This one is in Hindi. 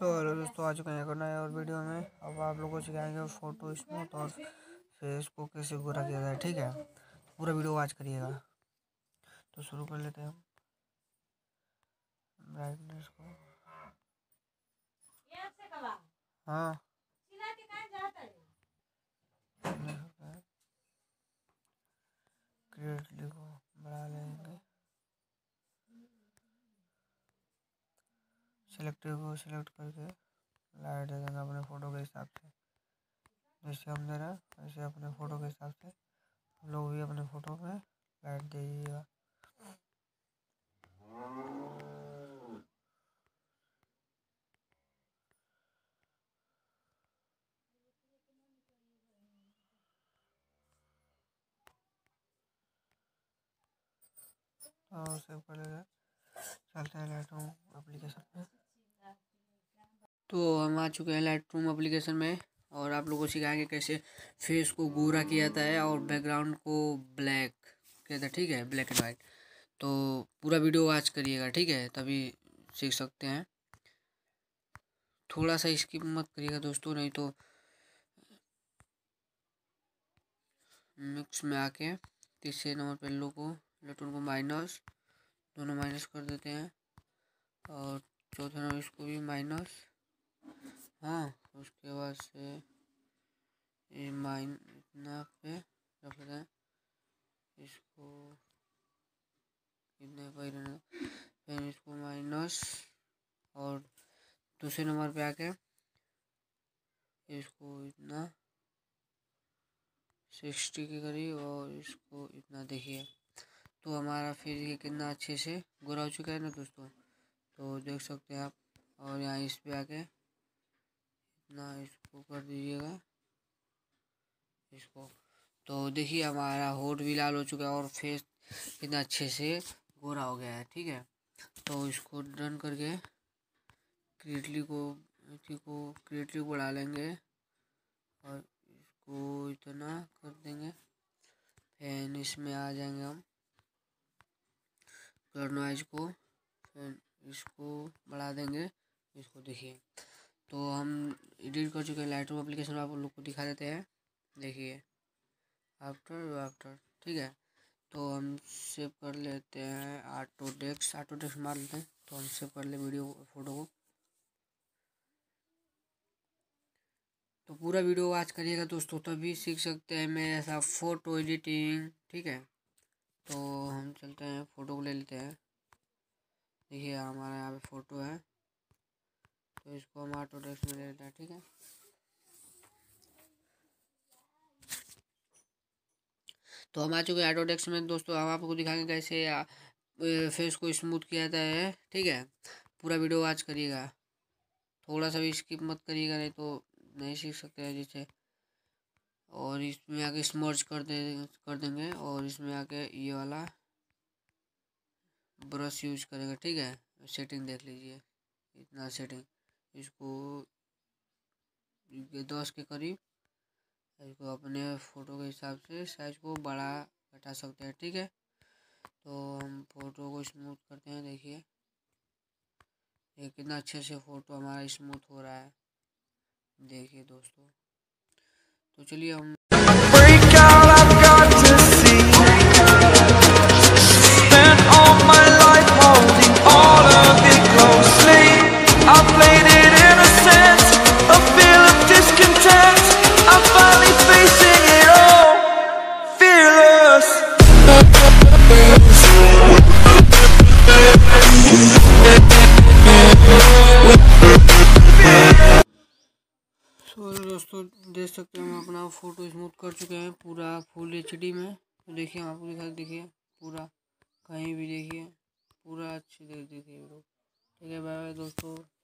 सो हेलो दोस्तों आज का एक नया और वीडियो में अब आप लोगों को सिखाएंगे फ़ोटो स्मूथ और फेस को कैसे पूरा किया जाए ठीक है पूरा वीडियो वॉच करिएगा तो शुरू कर लेते हैं ब्राइटनेस को हाँ सिलेक्टिव को सिलेक्ट करके लाइट दे देना अपने फ़ोटो के हिसाब से जैसे हम दे रहे हैं वैसे अपने फ़ोटो के हिसाब से हम लोग भी अपने फ़ोटो में लाइट दे दीजिएगा और सेव कर लेगा चलते हैं लाइट एप्लीकेशन तो हम आ चुके हैं लाइट रूम अप्लीकेशन में और आप लोगों को सिखाएंगे कैसे फेस को गोरा किया जाता है और बैकग्राउंड को ब्लैक किया जाता है ठीक है ब्लैक एंड वाइट तो पूरा वीडियो वॉच करिएगा ठीक है तभी सीख सकते हैं थोड़ा सा इसकी मत करिएगा दोस्तों नहीं तो मिक्स में आके तीसरे नंबर पे लो को इलेक्ट्रॉन को माइनस दोनों माइनस कर देते हैं और चौथे नंबर इसको भी माइनस हाँ उसके बाद से ये माइन इतना पे रख हैं इसको कितने पर फिर इसको माइनस और दूसरे नंबर पे आके इसको इतना सिक्सटी के करीब और इसको इतना देखिए तो हमारा फिर ये कितना अच्छे से गुरा हो चुका है ना दोस्तों तो देख सकते हैं आप और यहाँ इस पे आके अपना इसको कर दीजिएगा इसको तो देखिए हमारा होट भी लाल हो चुका है और फेस इतना अच्छे से गोरा हो गया है ठीक है तो इसको डन करके क्रिएटली को को क्रिएटली बढ़ा लेंगे और इसको इतना कर देंगे फैन इसमें आ जाएंगे हम गर्नोइज को फिर इसको बढ़ा देंगे इसको देखिए तो हम एडिट कर चुके हैं लाइट रूम एप्लीकेशन आप लोग को दिखा देते हैं देखिए आफ्टर आफ्टर ठीक है तो हम सेव कर लेते हैं आटो डेस्क आटो मार लेते हैं तो हम सेव कर ले वीडियो फोटो को तो पूरा वीडियो आज करिएगा दोस्तों तभी सीख सकते हैं मैं ऐसा फ़ोटो एडिटिंग ठीक है तो हम चलते हैं फ़ोटो को ले लेते हैं देखिए हमारे यहाँ पे फ़ोटो है तो इसको हम ऑटो डेस्क में ले लेते हैं ठीक है तो हम आ चुके हैं ऑटो डेस्क में दोस्तों हम आपको दिखाएंगे कैसे फेस को स्मूथ किया जाता है ठीक है पूरा वीडियो वॉच करिएगा थोड़ा सा भी स्किप मत करिएगा नहीं तो नहीं सीख सकते हैं जैसे और इसमें आके स्मर्च कर दे कर देंगे और इसमें आके ये वाला ब्रश यूज करेंगे ठीक है सेटिंग देख लीजिए इतना सेटिंग इसको दस के करीब इसको अपने फ़ोटो के हिसाब से साइज को बड़ा घटा सकते हैं ठीक है तो हम फोटो को स्मूथ करते हैं देखिए ये कितना अच्छे से फ़ोटो हमारा स्मूथ हो रहा है देखिए दोस्तों तो चलिए हम दोस्तों देख सकते हैं हम अपना फ़ोटो स्मूथ कर चुके हैं पूरा फुल एच में देखिए आपको दिखा देखिए पूरा कहीं भी देखिए पूरा अच्छे देखिए ठीक है बाय बाय दोस्तों